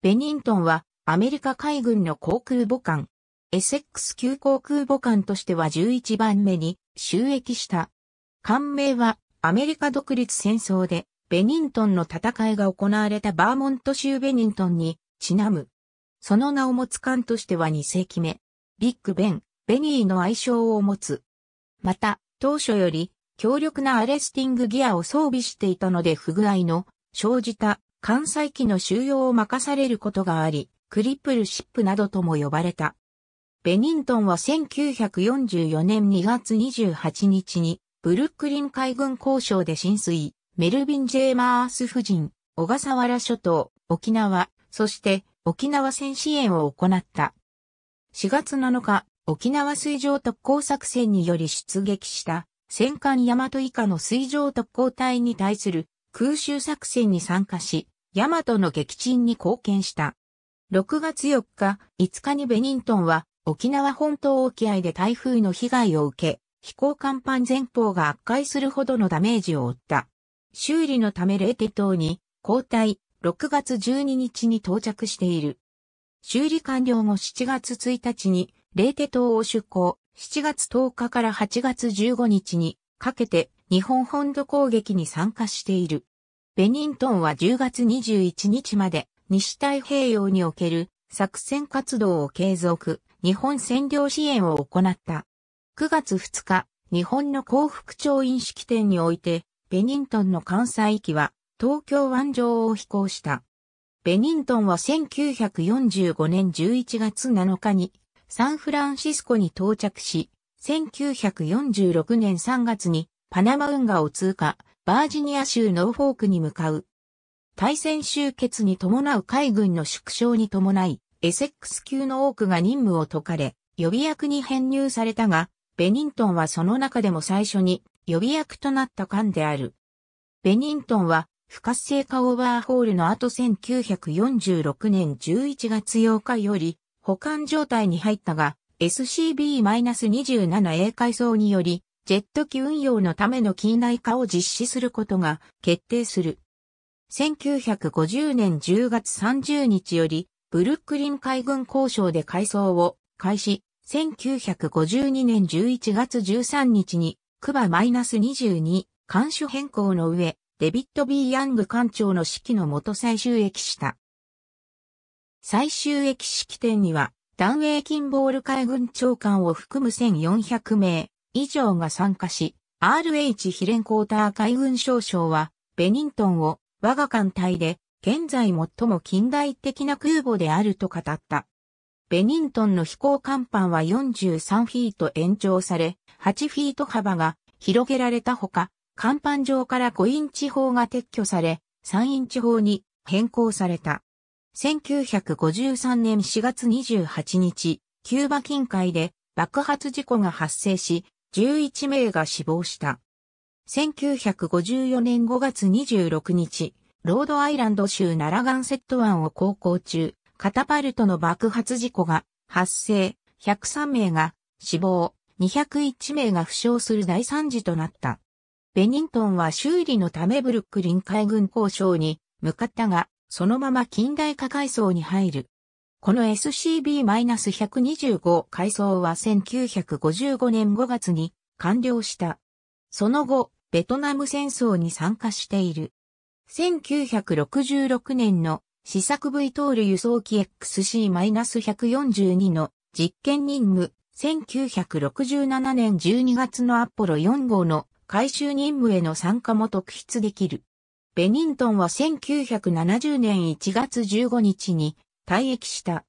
ベニントンはアメリカ海軍の航空母艦、エセックス級航空母艦としては11番目に収益した。艦名はアメリカ独立戦争でベニントンの戦いが行われたバーモント州ベニントンにちなむ。その名を持つ艦としては2世紀目。ビッグベン、ベニーの愛称を持つ。また、当初より強力なアレスティングギアを装備していたので不具合の生じた関西機の収容を任されることがあり、クリップルシップなどとも呼ばれた。ベニントンは1944年2月28日に、ブルックリン海軍交渉で浸水、メルビン・ジェーマース夫人、小笠原諸島、沖縄、そして沖縄戦支援を行った。4月7日、沖縄水上特攻作戦により出撃した、戦艦大和以下の水上特攻隊に対する空襲作戦に参加し、ヤマトの撃沈に貢献した。6月4日、5日にベニントンは沖縄本島沖合で台風の被害を受け、飛行甲板前方が悪化するほどのダメージを負った。修理のためレーテ島に交代、6月12日に到着している。修理完了後7月1日にレーテ島を出港、7月10日から8月15日にかけて日本本土攻撃に参加している。ベニントンは10月21日まで西太平洋における作戦活動を継続、日本占領支援を行った。9月2日、日本の幸福調印式典において、ベニントンの関西域は東京湾上を飛行した。ベニントンは1945年11月7日にサンフランシスコに到着し、1946年3月にパナマ運河を通過、バージニア州ノーフォークに向かう。対戦終結に伴う海軍の縮小に伴い、エセックス級の多くが任務を解かれ、予備役に編入されたが、ベニントンはその中でも最初に予備役となった艦である。ベニントンは不活性化オーバーホールの後1946年11月8日より保管状態に入ったが、SCB-27A 改装により、ジェット機運用のための近代化を実施することが決定する。1950年10月30日より、ブルックリン海軍交渉で改装を開始、1952年11月13日に、クバ -22 艦首変更の上、デビット・ B・ ヤング艦長の指揮のもと最終駅した。最終駅式典には、ダウンェイ・キンボール海軍長官を含む1400名以上が参加し、RH ヒレンコーター海軍少将は、ベニントンを我が艦隊で、現在最も近代的な空母であると語った。ベニントンの飛行甲板は43フィート延長され、8フィート幅が広げられたほか、甲板上から5インチ砲が撤去され、3インチ砲に変更された。1953年4月28日、キューバ近海で爆発事故が発生し、11名が死亡した。1954年5月26日、ロードアイランド州ナラガンセット湾を航行中、カタパルトの爆発事故が発生、103名が死亡、201名が負傷する大惨事となった。ベニントンは修理のためブルックリン海軍交渉に向かったが、そのまま近代化階層に入る。この SCB-125 階層は1955年5月に完了した。その後、ベトナム戦争に参加している。1966年の試作 V トール輸送機 XC-142 の実験任務、1967年12月のアポロ4号の回収任務への参加も特筆できる。ベニントンは1970年1月15日に退役した。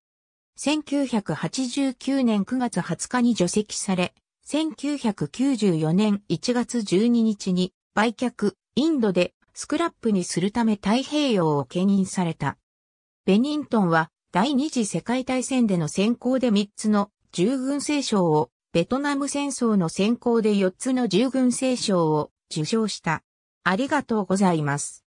1989年9月20日に除籍され、1994年1月12日に売却、インドでスクラップにするため太平洋を牽引された。ベニントンは第二次世界大戦での先行で3つの従軍聖賞を、ベトナム戦争の先行で4つの従軍聖賞を受賞した。ありがとうございます。